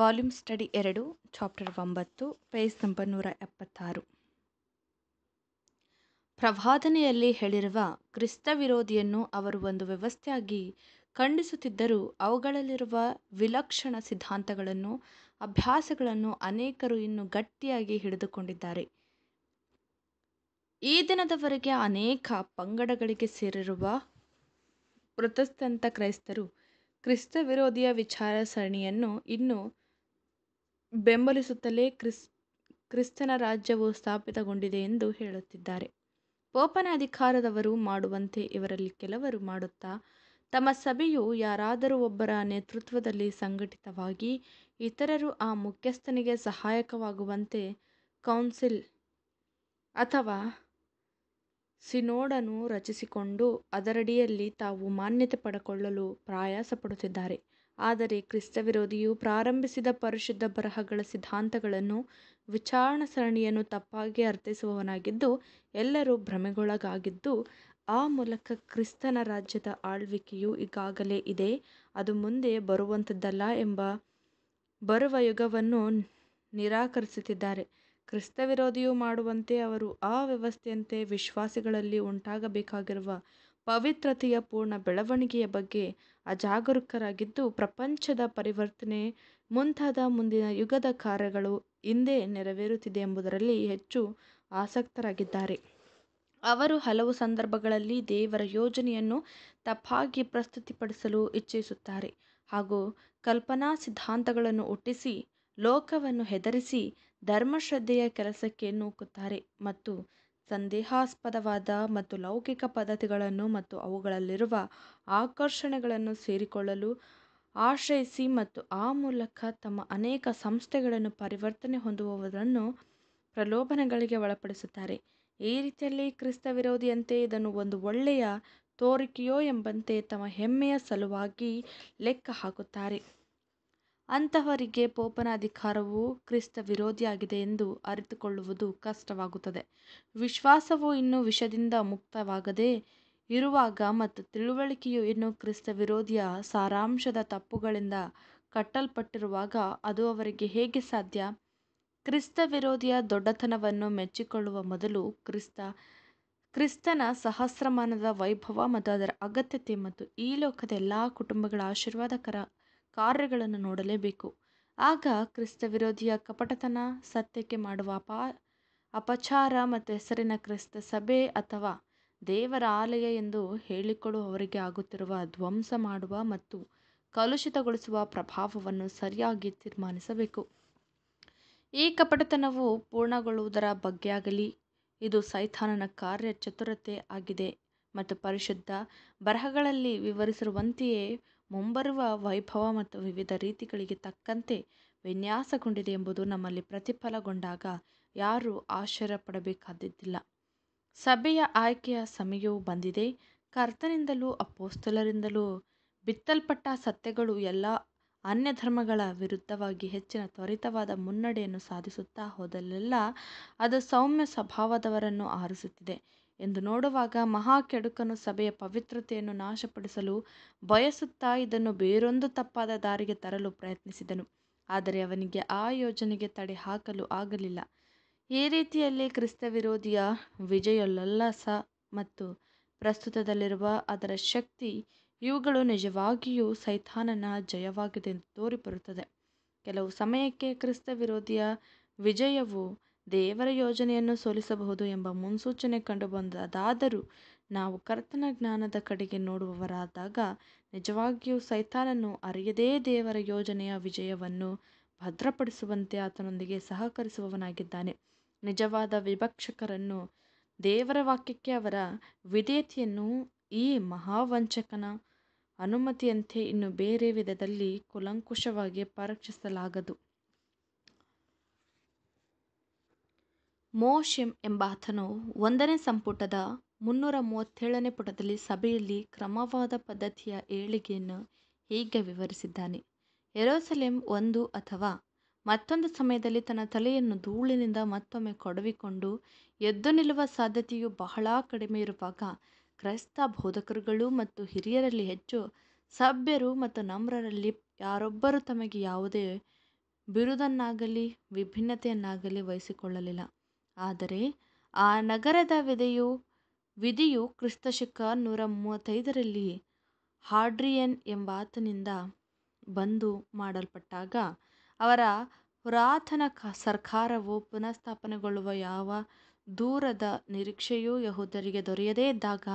Volume study ಎರಡು chapter ಒಂಬತ್ತು page number ನೂರ ಎಪ್ಪತ್ತಾರು ಪ್ರವಾದನೆಯಲ್ಲಿ ಹೇಳಿರುವ ಕ್ರಿಸ್ತ ವಿರೋಧಿಯನ್ನು ಅವರು ಒಂದು ವ್ಯವಸ್ಥೆಯಾಗಿ ಖಂಡಿಸುತ್ತಿದ್ದರೂ ಅವುಗಳಲ್ಲಿರುವ ವಿಲಕ್ಷಣ ಸಿದ್ಧಾಂತಗಳನ್ನು ಅಭ್ಯಾಸಗಳನ್ನು ಅನೇಕರು ಇನ್ನೂ ಗಟ್ಟಿಯಾಗಿ ಹಿಡಿದುಕೊಂಡಿದ್ದಾರೆ ಈ ದಿನದವರೆಗೆ ಅನೇಕ ಪಂಗಡಗಳಿಗೆ ಸೇರಿರುವ ಪ್ರತಸ್ತಂತ ಕ್ರೈಸ್ತರು ಕ್ರಿಸ್ತ ವಿರೋಧಿಯ ವಿಚಾರ ಸರಣಿಯನ್ನು ಇನ್ನೂ ಬೆಂಬಲಿಸುತ್ತಲೇ ಕ್ರಿಸ್ ಕ್ರಿಸ್ತನ ರಾಜ್ಯವು ಸ್ಥಾಪಿತಗೊಂಡಿದೆ ಎಂದು ಹೇಳುತ್ತಿದ್ದಾರೆ ಪೋಪನ ಅಧಿಕಾರದವರು ಮಾಡುವಂತೆ ಇವರಲ್ಲಿ ಕೆಲವರು ಮಾಡುತ್ತಾ ತಮ್ಮ ಸಭೆಯು ಯಾರಾದರೂ ಒಬ್ಬರ ನೇತೃತ್ವದಲ್ಲಿ ಸಂಘಟಿತವಾಗಿ ಇತರರು ಆ ಮುಖ್ಯಸ್ಥನಿಗೆ ಸಹಾಯಕವಾಗುವಂತೆ ಕೌನ್ಸಿಲ್ ಅಥವಾ ಸಿನೋಡನ್ನು ರಚಿಸಿಕೊಂಡು ಅದರಡಿಯಲ್ಲಿ ತಾವು ಮಾನ್ಯತೆ ಪಡೆಕೊಳ್ಳಲು ಪ್ರಯಾಸ ಪಡುತ್ತಿದ್ದಾರೆ ಆದರೆ ವಿರೋಧಿಯು ಪ್ರಾರಂಭಿಸಿದ ಪರಿಶುದ್ಧ ಬರಹಗಳ ಸಿದ್ಧಾಂತಗಳನ್ನು ವಿಚಾರಣಾ ಸರಣಿಯನ್ನು ತಪ್ಪಾಗಿ ಅರ್ಥೈಸುವವನಾಗಿದ್ದು ಎಲ್ಲರೂ ಭ್ರಮೆಗೊಳಗಾಗಿದ್ದು ಆ ಮೂಲಕ ಕ್ರಿಸ್ತನ ರಾಜ್ಯದ ಆಳ್ವಿಕೆಯು ಈಗಾಗಲೇ ಇದೆ ಅದು ಮುಂದೆ ಬರುವಂಥದ್ದಲ್ಲ ಎಂಬ ಬರುವ ಯುಗವನ್ನು ನಿರಾಕರಿಸುತ್ತಿದ್ದಾರೆ ವಿರೋಧಿಯು ಮಾಡುವಂತೆ ಅವರು ಆ ವ್ಯವಸ್ಥೆಯಂತೆ ವಿಶ್ವಾಸಿಗಳಲ್ಲಿ ಉಂಟಾಗಬೇಕಾಗಿರುವ ಪವಿತ್ರತೆಯ ಪೂರ್ಣ ಬೆಳವಣಿಗೆಯ ಬಗ್ಗೆ ಅಜಾಗರೂಕರಾಗಿದ್ದು ಪ್ರಪಂಚದ ಪರಿವರ್ತನೆ ಮುಂತಾದ ಮುಂದಿನ ಯುಗದ ಕಾರ್ಯಗಳು ಇಂದೇ ನೆರವೇರುತ್ತಿದೆ ಎಂಬುದರಲ್ಲಿ ಹೆಚ್ಚು ಆಸಕ್ತರಾಗಿದ್ದಾರೆ ಅವರು ಹಲವು ಸಂದರ್ಭಗಳಲ್ಲಿ ದೇವರ ಯೋಜನೆಯನ್ನು ತಪ್ಪಾಗಿ ಪ್ರಸ್ತುತಿಪಡಿಸಲು ಇಚ್ಛಿಸುತ್ತಾರೆ ಹಾಗೂ ಕಲ್ಪನಾ ಸಿದ್ಧಾಂತಗಳನ್ನು ಹುಟ್ಟಿಸಿ ಲೋಕವನ್ನು ಹೆದರಿಸಿ ಧರ್ಮಶ್ರದ್ಧೆಯ ಕೆಲಸಕ್ಕೆ ನೂಕುತ್ತಾರೆ ಮತ್ತು ಸಂದೇಹಾಸ್ಪದವಾದ ಮತ್ತು ಲೌಕಿಕ ಪದ್ಧತಿಗಳನ್ನು ಮತ್ತು ಅವುಗಳಲ್ಲಿರುವ ಆಕರ್ಷಣೆಗಳನ್ನು ಸೇರಿಕೊಳ್ಳಲು ಆಶ್ರಯಿಸಿ ಮತ್ತು ಆ ಮೂಲಕ ತಮ್ಮ ಅನೇಕ ಸಂಸ್ಥೆಗಳನ್ನು ಪರಿವರ್ತನೆ ಹೊಂದುವವರನ್ನು ಪ್ರಲೋಭನೆಗಳಿಗೆ ಒಳಪಡಿಸುತ್ತಾರೆ ಈ ರೀತಿಯಲ್ಲಿ ಕ್ರಿಸ್ತ ವಿರೋಧಿಯಂತೆ ಇದನ್ನು ಒಂದು ಒಳ್ಳೆಯ ತೋರಿಕೆಯೋ ಎಂಬಂತೆ ತಮ್ಮ ಹೆಮ್ಮೆಯ ಸಲುವಾಗಿ ಲೆಕ್ಕ ಹಾಕುತ್ತಾರೆ ಅಂತಹವರಿಗೆ ಪೋಪನ ಅಧಿಕಾರವು ಕ್ರಿಸ್ತ ವಿರೋಧಿಯಾಗಿದೆ ಎಂದು ಅರಿತುಕೊಳ್ಳುವುದು ಕಷ್ಟವಾಗುತ್ತದೆ ವಿಶ್ವಾಸವು ಇನ್ನೂ ವಿಷದಿಂದ ಮುಕ್ತವಾಗದೆ ಇರುವಾಗ ಮತ್ತು ತಿಳುವಳಿಕೆಯು ಇನ್ನೂ ಕ್ರಿಸ್ತ ವಿರೋಧಿಯ ಸಾರಾಂಶದ ತಪ್ಪುಗಳಿಂದ ಕಟ್ಟಲ್ಪಟ್ಟಿರುವಾಗ ಅದು ಅವರಿಗೆ ಹೇಗೆ ಸಾಧ್ಯ ಕ್ರಿಸ್ತ ವಿರೋಧಿಯ ದೊಡ್ಡತನವನ್ನು ಮೆಚ್ಚಿಕೊಳ್ಳುವ ಮೊದಲು ಕ್ರಿಸ್ತ ಕ್ರಿಸ್ತನ ಸಹಸ್ರಮಾನದ ವೈಭವ ಮತ್ತು ಅದರ ಅಗತ್ಯತೆ ಮತ್ತು ಈ ಲೋಕದ ಎಲ್ಲ ಕುಟುಂಬಗಳ ಆಶೀರ್ವಾದಕರ ಕಾರ್ಯಗಳನ್ನು ನೋಡಲೇಬೇಕು ಆಗ ಕ್ರಿಸ್ತ ವಿರೋಧಿಯ ಕಪಟತನ ಸತ್ಯಕ್ಕೆ ಮಾಡುವ ಅಪ ಅಪಚಾರ ಮತ್ತು ಹೆಸರಿನ ಕ್ರಿಸ್ತ ಸಭೆ ಅಥವಾ ದೇವರ ಆಲಯ ಎಂದು ಹೇಳಿಕೊಳ್ಳುವವರಿಗೆ ಆಗುತ್ತಿರುವ ಧ್ವಂಸ ಮಾಡುವ ಮತ್ತು ಕಲುಷಿತಗೊಳಿಸುವ ಪ್ರಭಾವವನ್ನು ಸರಿಯಾಗಿ ತೀರ್ಮಾನಿಸಬೇಕು ಈ ಕಪಟತನವು ಪೂರ್ಣಗೊಳ್ಳುವುದರ ಆಗಲಿ ಇದು ಸೈತಾನನ ಕಾರ್ಯ ಚತುರತೆ ಆಗಿದೆ ಮತ್ತು ಪರಿಶುದ್ಧ ಬರಹಗಳಲ್ಲಿ ವಿವರಿಸಿರುವಂತೆಯೇ ಮುಂಬರುವ ವೈಭವ ಮತ್ತು ವಿವಿಧ ರೀತಿಗಳಿಗೆ ತಕ್ಕಂತೆ ವಿನ್ಯಾಸಗೊಂಡಿದೆ ಎಂಬುದು ನಮ್ಮಲ್ಲಿ ಪ್ರತಿಫಲಗೊಂಡಾಗ ಯಾರೂ ಆಶ್ಚರ್ಯ ಪಡಬೇಕಾದದ್ದಿಲ್ಲ ಸಭೆಯ ಆಯ್ಕೆಯ ಸಮಯವು ಬಂದಿದೆ ಕರ್ತನಿಂದಲೂ ಅಪ್ಪೋಸ್ತಲರಿಂದಲೂ ಬಿತ್ತಲ್ಪಟ್ಟ ಸತ್ಯಗಳು ಎಲ್ಲ ಅನ್ಯ ಧರ್ಮಗಳ ವಿರುದ್ಧವಾಗಿ ಹೆಚ್ಚಿನ ತ್ವರಿತವಾದ ಮುನ್ನಡೆಯನ್ನು ಸಾಧಿಸುತ್ತಾ ಹೋದಲ್ಲೆಲ್ಲ ಅದು ಸೌಮ್ಯ ಸ್ವಭಾವದವರನ್ನು ಆರಿಸುತ್ತಿದೆ ಎಂದು ನೋಡುವಾಗ ಮಹಾ ಕೆಡುಕನು ಸಭೆಯ ಪವಿತ್ರತೆಯನ್ನು ನಾಶಪಡಿಸಲು ಬಯಸುತ್ತಾ ಇದನ್ನು ಬೇರೊಂದು ತಪ್ಪಾದ ದಾರಿಗೆ ತರಲು ಪ್ರಯತ್ನಿಸಿದನು ಆದರೆ ಅವನಿಗೆ ಆ ಯೋಜನೆಗೆ ತಡೆ ಹಾಕಲು ಆಗಲಿಲ್ಲ ಈ ರೀತಿಯಲ್ಲಿ ಕ್ರಿಸ್ತ ವಿರೋಧಿಯ ವಿಜಯೋಲ್ಲಸ ಮತ್ತು ಪ್ರಸ್ತುತದಲ್ಲಿರುವ ಅದರ ಶಕ್ತಿ ಇವುಗಳು ನಿಜವಾಗಿಯೂ ಸೈತಾನನ ಜಯವಾಗಿದೆ ಎಂದು ತೋರಿಬರುತ್ತದೆ ಕೆಲವು ಸಮಯಕ್ಕೆ ಕ್ರಿಸ್ತ ವಿರೋಧಿಯ ವಿಜಯವು ದೇವರ ಯೋಜನೆಯನ್ನು ಸೋಲಿಸಬಹುದು ಎಂಬ ಮುನ್ಸೂಚನೆ ಕಂಡುಬಂದದಾದರೂ ನಾವು ಕರ್ತನ ಜ್ಞಾನದ ಕಡೆಗೆ ನೋಡುವವರಾದಾಗ ನಿಜವಾಗಿಯೂ ಸೈತಾನನು ಅರಿಯದೇ ದೇವರ ಯೋಜನೆಯ ವಿಜಯವನ್ನು ಭದ್ರಪಡಿಸುವಂತೆ ಆತನೊಂದಿಗೆ ಸಹಕರಿಸುವವನಾಗಿದ್ದಾನೆ ನಿಜವಾದ ವಿಭಕ್ಷಕರನ್ನು ದೇವರ ವಾಕ್ಯಕ್ಕೆ ಅವರ ವಿಧೇಯತೆಯನ್ನು ಈ ಮಹಾವಂಚಕನ ಅನುಮತಿಯಂತೆ ಇನ್ನು ಬೇರೆ ವಿಧದಲ್ಲಿ ಕುಲಂಕುಷವಾಗಿ ಪರೀಕ್ಷಿಸಲಾಗದು ಎಂಬ ಆತನು ಒಂದನೇ ಸಂಪುಟದ ಮುನ್ನೂರ ಮೂವತ್ತೇಳನೇ ಪುಟದಲ್ಲಿ ಸಭೆಯಲ್ಲಿ ಕ್ರಮವಾದ ಪದ್ಧತಿಯ ಏಳಿಗೆಯನ್ನು ಹೀಗೆ ವಿವರಿಸಿದ್ದಾನೆ ಯೆರೂಸಲೇಮ್ ಒಂದು ಅಥವಾ ಮತ್ತೊಂದು ಸಮಯದಲ್ಲಿ ತನ್ನ ತಲೆಯನ್ನು ಧೂಳಿನಿಂದ ಮತ್ತೊಮ್ಮೆ ಕೊಡವಿಕೊಂಡು ಎದ್ದು ನಿಲ್ಲುವ ಸಾಧ್ಯತೆಯು ಬಹಳ ಕಡಿಮೆ ಇರುವಾಗ ಕ್ರೈಸ್ತ ಬೋಧಕರುಗಳು ಮತ್ತು ಹಿರಿಯರಲ್ಲಿ ಹೆಚ್ಚು ಸಭ್ಯರು ಮತ್ತು ನಮ್ರರಲ್ಲಿ ಯಾರೊಬ್ಬರು ತಮಗೆ ಯಾವುದೇ ಬಿರುದನ್ನಾಗಲಿ ವಿಭಿನ್ನತೆಯನ್ನಾಗಲಿ ವಹಿಸಿಕೊಳ್ಳಲಿಲ್ಲ ಆದರೆ ಆ ನಗರದ ವಿಧೆಯು ವಿಧಿಯು ಕ್ರಿಸ್ತ ಶಕ ನೂರ ಮೂವತ್ತೈದರಲ್ಲಿ ಹಾಡ್ರಿಯನ್ ಎಂಬಾತನಿಂದ ಬಂದು ಮಾಡಲ್ಪಟ್ಟಾಗ ಅವರ ಪುರಾತನ ಕ ಸರ್ಕಾರವು ಪುನಃಸ್ಥಾಪನೆಗೊಳ್ಳುವ ಯಾವ ದೂರದ ನಿರೀಕ್ಷೆಯೂ ಯಹೋದರಿಗೆ ದೊರೆಯದೇ ಇದ್ದಾಗ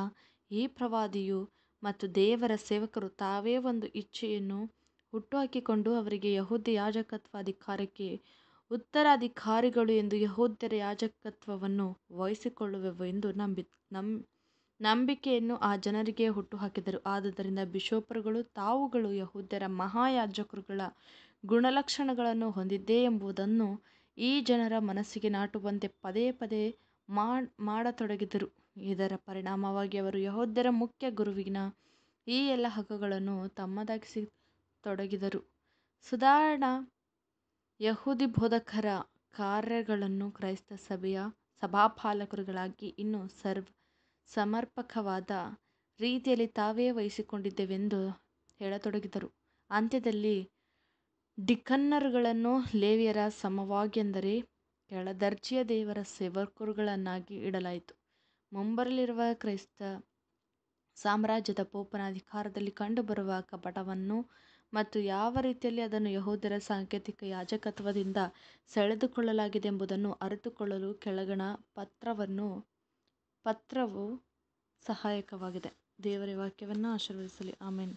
ಈ ಪ್ರವಾದಿಯು ಮತ್ತು ದೇವರ ಸೇವಕರು ತಾವೇ ಒಂದು ಇಚ್ಛೆಯನ್ನು ಹುಟ್ಟುಹಾಕಿಕೊಂಡು ಅವರಿಗೆ ಯಹೂದಿ ಯಾಜಕತ್ವ ಅಧಿಕಾರಕ್ಕೆ ಉತ್ತರಾಧಿಕಾರಿಗಳು ಎಂದು ಯಹೋದ್ಯರ ಯಾಜಕತ್ವವನ್ನು ವಹಿಸಿಕೊಳ್ಳುವೆವು ಎಂದು ನಂಬಿ ನಂಬ ನಂಬಿಕೆಯನ್ನು ಆ ಜನರಿಗೆ ಹುಟ್ಟುಹಾಕಿದರು ಆದುದರಿಂದ ಬಿಷೋಪರುಗಳು ತಾವುಗಳು ಯಹೋದ್ಯರ ಮಹಾಯಾಜಕರುಗಳ ಗುಣಲಕ್ಷಣಗಳನ್ನು ಹೊಂದಿದ್ದೇ ಎಂಬುದನ್ನು ಈ ಜನರ ಮನಸ್ಸಿಗೆ ನಾಟುವಂತೆ ಪದೇ ಪದೇ ಮಾಡತೊಡಗಿದರು ಇದರ ಪರಿಣಾಮವಾಗಿ ಅವರು ಯಹೋದ್ಯರ ಮುಖ್ಯ ಗುರುವಿನ ಈ ಎಲ್ಲ ಹಕ್ಕುಗಳನ್ನು ತೊಡಗಿದರು ಸುಧಾರಣಾ ಯಹೂದಿ ಬೋಧಕರ ಕಾರ್ಯಗಳನ್ನು ಕ್ರೈಸ್ತ ಸಭೆಯ ಸಭಾಪಾಲಕರುಗಳಾಗಿ ಇನ್ನೂ ಸರ್ವ್ ಸಮರ್ಪಕವಾದ ರೀತಿಯಲ್ಲಿ ತಾವೇ ವಹಿಸಿಕೊಂಡಿದ್ದೇವೆಂದು ಹೇಳತೊಡಗಿದರು. ಅಂತ್ಯದಲ್ಲಿ ಡಿಕ್ಕನ್ನರ್ಗಳನ್ನು ಲೇವಿಯರ ಕೆಳ ಕೆಳದರ್ಜೆಯ ದೇವರ ಸೇವಕರುಗಳನ್ನಾಗಿ ಇಡಲಾಯಿತು. ಮುಂಬರಲಿರುವ ಕ್ರೈಸ್ತ ಸಾಮ್ರಾಜ್ಯದ ಪೋಪನ ಅಧಿಕಾರದಲ್ಲಿ ಕಂಡುಬರುವ ಕಪಟವನ್ನು ಮತ್ತು ಯಾವ ರೀತಿಯಲ್ಲಿ ಅದನ್ನು ಯಹೋದರ ಸಾಂಕೇತಿಕ ಯಾಜಕತ್ವದಿಂದ ಸೆಳೆದುಕೊಳ್ಳಲಾಗಿದೆ ಎಂಬುದನ್ನು ಅರಿತುಕೊಳ್ಳಲು ಕೆಳಗಣ ಪತ್ರವನ್ನು ಪತ್ರವು ಸಹಾಯಕವಾಗಿದೆ ದೇವರ ವಾಕ್ಯವನ್ನು ಆಶೀರ್ವದಿಸಲಿ ಆಮೇನ್